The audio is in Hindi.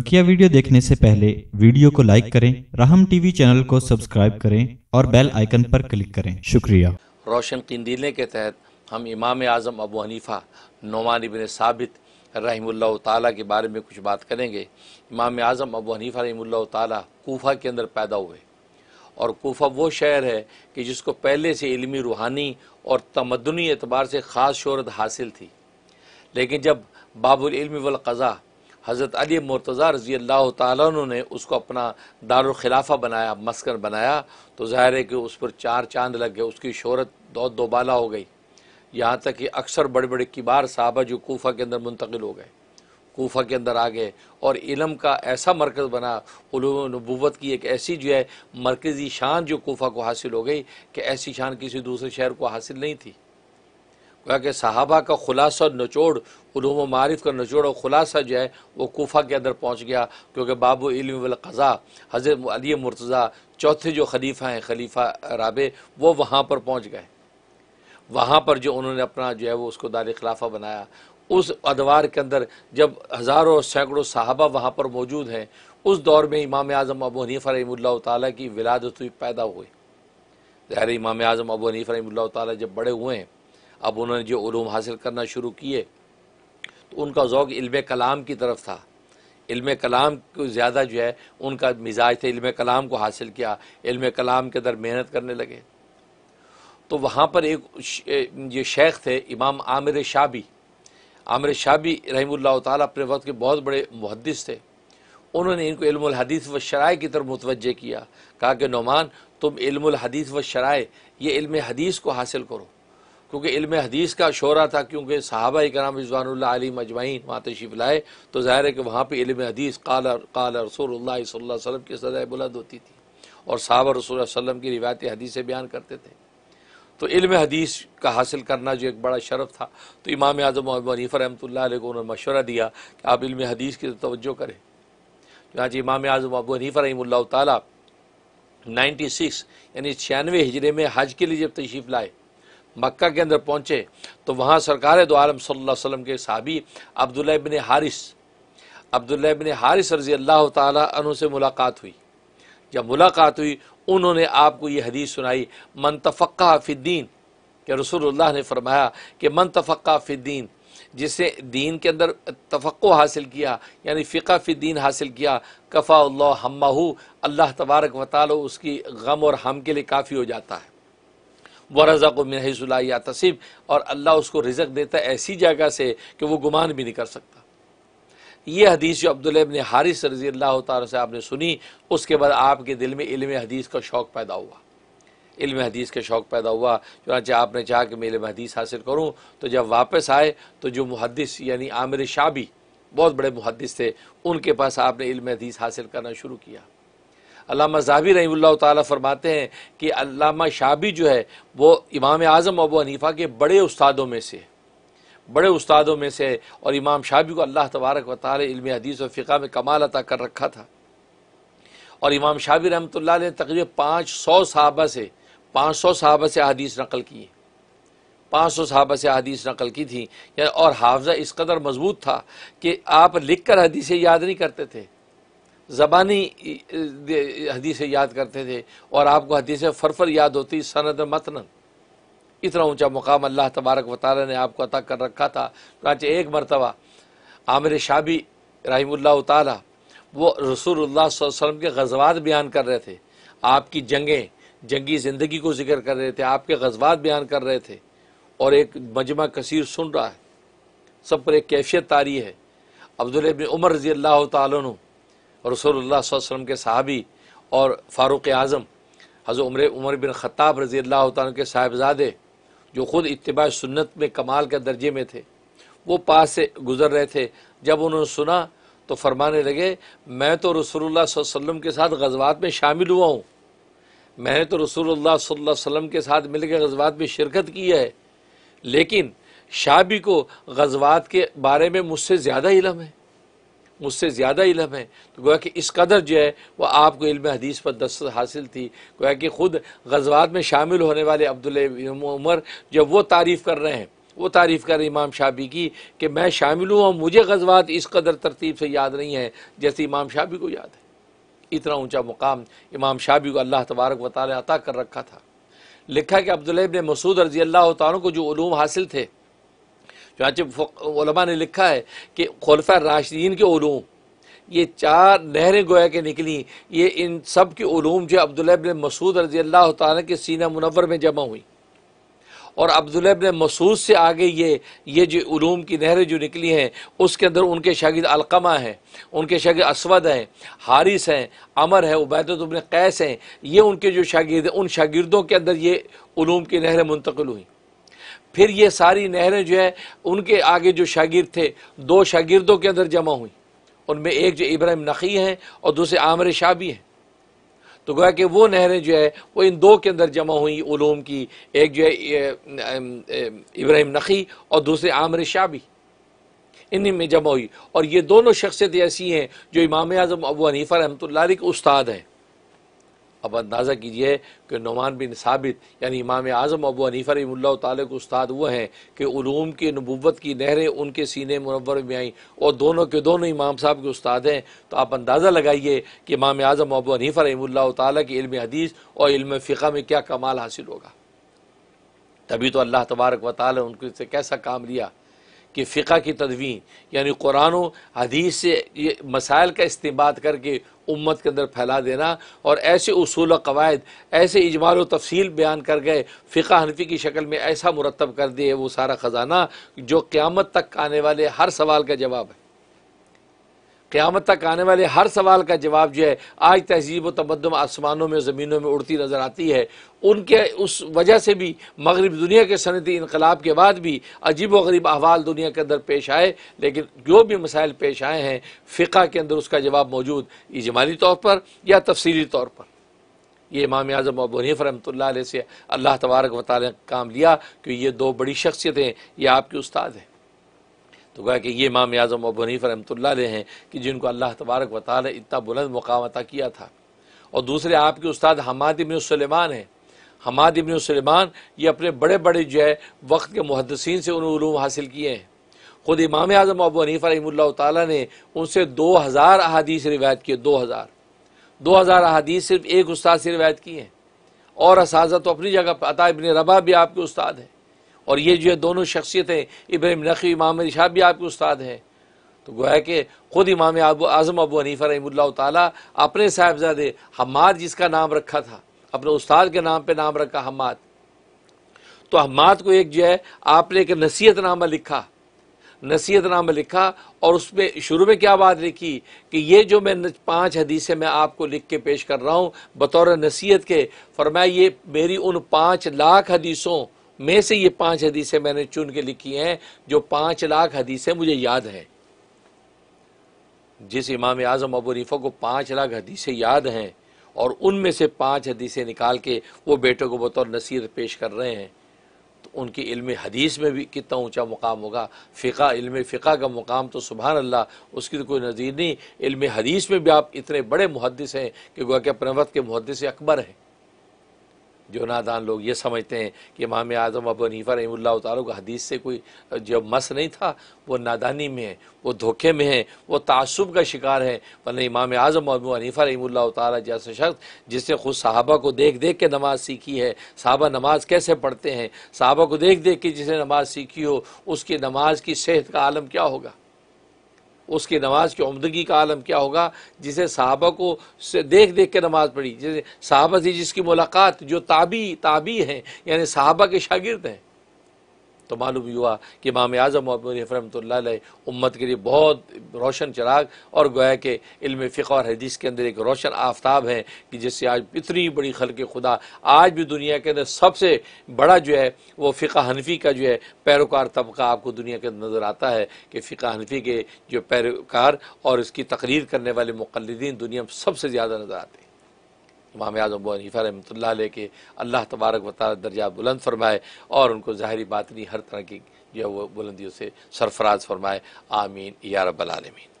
बकिया वीडियो देखने से पहले वीडियो को लाइक करें राहम टीवी चैनल को सब्सक्राइब करें और बेल आइकन पर क्लिक करें शुक्रिया रोशन कंदीले के तहत हम इमाम आज़म अबू हनीफ़ा नोमान इबन साबित रहमल्ला के बारे में कुछ बात करेंगे इमाम आज़म अबू हनीफ़ा रहमल्ला तूफ़ा कोफा के अंदर पैदा हुए और कोफा वो शहर है कि जिसको पहले से इलमी रूहानी और तमदनी एतबार से ख़ास शहरत हासिल थी लेकिन जब बाबुल इल्मी वल कज़ा हज़रत अली मुर्तज़ा रज़ी अल्लाह तु ने उसको अपना दारखिलाफ़ा बनाया मस्कर बनाया तो ज़ाहिर है कि उस पर चार चांद लग गए उसकी शहरत दो दोबाला हो गई यहाँ तक कि अक्सर बड़े बड़े किबार साहबा जो कोफा के अंदर मुंतकिल हो गए कोफा के अंदर आ गए और इलम का ऐसा मरकज़ बना नबूत की एक ऐसी जो है मरकज़ी शान जो कोफा को हासिल हो गई कि ऐसी शान किसी दूसरे शहर को हासिल नहीं थी कि सहाबा का खुलासा और नचोड़ उलूम मारिफ का नचोड़ और खुलासा जो है वो कोफा के अंदर पहुँच गया क्योंकि बाबू इलम क़ज़ा हज़रत अली मुर्तज़ा चौथे जो खलीफा हैं खलीफा राबे वो वहाँ पर पहुँच गए वहाँ पर जो उन्होंने अपना जो है वो उसको दार खिलाफा बनाया उस अदवार के अंदर जब हज़ारों सैकड़ों साहबा वहाँ पर मौजूद हैं उस दौर में इमाम आज़म अबू हनीफ़ा रही ताली की विलादत हुई पैदा हुई ज़ाहिर इमाम आज़म अबू हनीफ़ा रहीमल्ला ताली जब बड़े हुए हैं अब उन्होंने जो ूम हासिल करना शुरू किए तो उनका ओक़ इल्म कलाम की तरफ था इल्म कलाम को ज़्यादा जो है उनका मिजाज था इल्म कलाम को हासिल किया इल्म कलाम के अंदर मेहनत करने लगे तो वहाँ पर एक ये शेख थे इमाम आमिर शाबी आमिर शाबी रहमल्ला ताली अपने वक्त के बहुत बड़े मुहदस थे उन्होंने इनको इल्मुल हदीस व शराय की तरफ मुतवजह किया कहा कि नुमान तुम इल्मुल हदीस व शराय ये इल्म हदीस को हासिल करो क्योंकि इल्म हदीस का शोरा था क्योंकि साहबा कराम रिजवान आलिम मजमाइन वहाँ तशीफ लाए तो ज़ाहिर है कि वहाँ पर इल्म हदीस काल कल रसोल्ला सल्लम की सदा बुलंद होती थी और साहबा रसूल वसलम की रिवायत हदीसें बयान करते थे तो इल्म हदीस का हासिल करना जो एक बड़ा शरफ था तो इमाम आजम हनीफ़ रहमत ला को उन्होंने मशवरा दिया कि आप इल्म हदीस की तोज्जो करें चुनाच इमाम आजम अब हनीफ़ रही ताली नाइन्टी सिक्स यानी छियानवे हिजरे में हज के लिए जब तशीफ़ लाए मक्का के अंदर पहुँचे तो वहाँ सरकार दो आलम सल्ला के साबी अब्दुल्ला हारिस अब्दुल्ला हारिस रजी अल्लाह तु से मुलाकात हुई जब मुलाकात हुई उन्होंने आपको ये हदीस सुनाई मन तफ़ा फ़िद्दीन के रसूलुल्लाह ने फरमाया कि मन तफ़ा फ़िद्दीन जिसने दीन के अंदर तफक् हासिल किया यानी फ़िका फ़िद्दीन हासिल किया कफ़ा हम्मा अल्लाह तबारक वाल उसकी गम और हम के लिए काफ़ी हो जाता है वरजा को को या तसीब और अल्लाह उसको रिजक देता है ऐसी जगह से कि वो गुमान भी नहीं कर सकता ये हदीस जो ने हारिस रजी अल्लाह तब आपने सुनी उसके बाद आपके दिल में इल्म हदीस का शौक़ पैदा हुआ इल्म हदीस का शौक़ पैदा हुआ चुनाचे आपने चाहा कि मैं इल्म हदीस हासिल करूँ तो जब वापस आए तो जो मुहदस यानी आमिर शाबी बहुत बड़े मुहदस थे उनके पास आपने इल्म हदीस हासिल करना शुरू किया अलामा जाबी रही ताला फरमाते हैं कि अलामा शाबी जो है वो इमाम आज़म अबू हनीफ़ा के बड़े उस्तादों में से बड़े उस्तादों में से और इमाम शाबी को अल्लाह तबारक व ताल हदीस और फ़िका में कमाल अता कर रखा था और इमाम शाबी रहमत ने तकरीब पाँच सौ सहाबा से पाँच सौ सहाबा से अदीस नकल की पाँच सौ सहाबा से अदीस नकल की थी और हाफजा इस कदर मजबूत था कि आप लिख कर हदीसें याद नहीं करते थे ज़बानी हदीसें याद करते थे और आपको हदीसें फरफर याद होती सनद मतन इतना ऊंचा मुकाम अल्लाह तबारक वाली ने आपको अता कर रखा था चुनाचे एक मरतबा आमिर शाबी रहीमुल्ला ताला वो रसूलुल्लाह वसम के गजबात बयान कर रहे थे आपकी जंगें जंगी ज़िंदगी को जिक्र कर रहे थे आपके गजबात बयान कर रहे थे और एक मजमा कसीर सुन रहा है सब पर एक कैफियत तारी है अब्दुल उमर रजी अल्लाह तु रसोल्ला वसम के साहबी और फ़ारूक आज़म हज़र उम्र उमर बिन ख़त्ताब रज़ी अल्लाह के साहेबजादे जो ख़ुद इतबा सुन्नत में कमाल के दर्जे में थे वो पास से गुज़र रहे थे जब उन्होंने सुना तो फरमाने लगे मैं तो रसोल्ला वसम के साथ गजवात में शामिल हुआ हूँ मैंने तो रसोल्ला वसम के साथ मिल के गजबात में शिरकत की है लेकिन शाबी को गजवात के बारे में मुझसे ज़्यादा इलम है मुझसे ज़्यादा इलम है तो गोया कि इस कदर जो है वह आपको इल्म हदीस पर दस्त हासिल थी गोया कि ख़ुद गजवात में शामिल होने वाले अब्दुल उमर जब वो तारीफ़ कर रहे हैं वो तारीफ़ कर इमाम शाबी की कि मैं शामिल हूँ और मुझे गजवात इस कदर तरतीब से याद नहीं है जैसे इमाम शाबी को याद है इतना ऊँचा मुकाम इमाम शाबी को अल्लाह तबारक वाली अता कर रखा था लिखा कि अब्दुल्ब ने मसूद रजी अल्लाह तु को जो ूम हासिल थे चुनाचे ने लिखा है कि खलफा राशिदीन के ओलूम ये चार नहरें गोया के निकली ये इन सब के ूम जो अब्दुल्लाबन मसूद रजी अल्लाह तीना मुनवर में जमा हुई और अब्दुल्लाबन मसूद से आगे ये ये जो ूम की नहरें जो निकली हैं उसके अंदर उनके शागिद अलकमा हैं उनके शागिद असवद हैं हारिस हैं अमर है उबैदतबन कैस हैं ये उनके जो शागिद उन शागिदों के अंदर ये ूम की नहरें मुंतकिल हुई फिर ये सारी नहरें जो है उनके आगे जो शागिर्द थे दो शागिर्दों के अंदर जमा हुई उनमें एक जो इब्राहिम नकी हैं और दूसरे आमर शाह भी हैं तो गोया कि वो नहरें जो है वो इन दो के अंदर जमा हुई ओलूम की एक जो है इब्राहिम नकी और दूसरे आमर शाह भी इन्हीं में जमा हुई और ये दोनों शख्सियत ऐसी हैं जो इमाम आजम अबू हनीफ़ा रहमत के उस्ताद हैं अब अंदाज़ा कीजिए कि नुमान बिन साबित यानी इमाम आज़म अबू हनीफ़ा रमल्ला ताल के उस्ताद वो हैं कि ूम की नबूत की नहरें उनके सीने मनवर में आई और दोनों के दोनों इमाम साहब के उस्ताद हैं तो आप अंदाज़ा लगाइए कि इमाम आज़म अबू हनीफ़ा रमल्ला ताली के इल्म हदीस और इल्म फ़िका में क्या कमाल हासिल होगा तभी तो अल्लाह तबारक व ताली उनको से कैसा काम लिया कि फ़िका की तदवीन यानी कुरान हदीस से ये मसाइल का इस्तेमाल करके उम्मत के अंदर फैला देना और ऐसे असूल कवायद ऐसे इजमाल व तफसील बयान कर गए फ़िका हनफी की शक्ल में ऐसा मुरतब कर दिए वो सारा ख़जाना जो क़्यामत तक आने वाले हर सवाल का जवाब है क़्यामत तक आने वाले हर सवाल का जवाब जो है आज तहजीब व तमदम आसमानों में ज़मीनों में उड़ती नज़र आती है उनके उस वजह से भी मगरब दुनिया के सनती इनकलाब के बाद भी अजीब वरीब अहवाल दुनिया के अंदर पेश आए लेकिन जो भी मसाइल पेश आए हैं फ़िका के अंदर उसका जवाब मौजूद इजमाली तौर पर या तफसली तौर पर ये इमाम अज़म अबू रमत से अल्लाह तबारक वाल काम लिया कि ये दो बड़ी शख्सियतें ये आपके उस्ताद हैं तो कहा कि ये इमाम आज़म अबू हनीफ रहमत हैं कि जिनको अल्लाह तबारक वाली इतना बुलंद मुकाम अता किया था और दूसरे आपके उस्ताद हमाद इबन सलेमान हैं हमाद इबन सलेमान ये अपने बड़े बड़े जो है वक्त के मुहदसिन से उन्होंने हासिल किए हैं ख़ुद इमाम आज़म अब हनीफ़ रहमल्ला ताली ने उनसे दो हज़ार अहादीस रिवायत किए दो हज़ार दो हज़ार अहादीस सिर्फ एक उस्ताद से रिवायत किए हैं और इस तो अपनी जगह पर अता इबन रबा भी आपके उस्ताद हैं और ये जो है दोनों शख्सियतें इब्राहिम नकी इमाम शाह भी आपके उस्ताद हैं तो गोया कि ख़ुद इमाम अबू आज़म अबू हनीफ़ा रही ताली अपने साहबजादे हमाद जिसका नाम रखा था अपने उस्ताद के नाम पर नाम रखा हमाद तो हमाद को एक जो है आपने एक नसीहतनामा लिखा नसीहतनामा लिखा और उसमें शुरू में क्या बात लिखी कि ये जो मैं पांच हदीसें मैं आपको लिख के पेश कर रहा हूँ बतौर नसीहत के फरमाए ये मेरी उन पाँच लाख हदीसों में से ये पांच हदीसें मैंने चुन के लिखी हैं जो पांच लाख हदीसें मुझे याद हैं जिस इमाम आज़म अबू रीफा को पांच लाख हदीसें याद हैं और उनमें से पांच हदीसें निकाल के वो बेटे को बतौर नसीहत पेश कर रहे हैं तो उनके इल्म हदीस में भी कितना ऊंचा मुकाम होगा फ़िका इल्म फ़िका का मुकाम तो सुबह अल्लाह उसकी तो कोई नज़ीर नहीं इल्म हदीस में भी आप इतने बड़े मुहदस हैं कि गोया के प्रवत के मुहदस अकबर हैं जो नादान लोग ये समझते हैं कि इमाम आज़म अब नीफा रही तारों का हदीस से कोई जो मस नहीं था वो नादानी में है वो धोखे में है वो तसब का शिकार है वरना इमाम आज़म अबू हनीफ़ा रही तारा शख्स जिसने खुद साहबा को देख देख के नमाज़ सीखी है साहबा नमाज़ कैसे पढ़ते हैं साहबा को देख देख के जिसने नमाज़ सीखी हो उसकी नमाज की सेहत का आलम क्या होगा उसकी नमाज की उमदगी का आलम क्या होगा जिसे साहबा को देख देख के नमाज पढ़ी जैसे साहबा से जिसकी मुलाकात जो ताबी ताबी हैं यानी साहबा के शागिर्द हैं तो मालूम हुआ कि इमाम आज़म रमत उम्मत के लिए बहुत रोशन चराग और गोया के इल्म फ़िक़ और हदीस के अंदर एक रोशन आफ्ताब है कि जिससे आज इतनी बड़ी खल के खुदा आज भी दुनिया के अंदर सबसे बड़ा जो है वो फ़िका हनफी का जो है पैरोकार तबका आपको दुनिया के अंदर नज़र आता है कि फ़िका हनफी के जो पैरोकार और इसकी तकरीर करने वाले मुखलदीन दुनिया में सबसे ज़्यादा नज़र आते हैं इमाम आजम हनीफ़ा रमतल के अल्लाह तबारक वाल दर्जा बुलंद फ़रमाए और उनको ज़ाहरी बात नहीं हर तरह की जो है वो बुलंदियों से सरफराज फरमाए आमीन या रबालमीन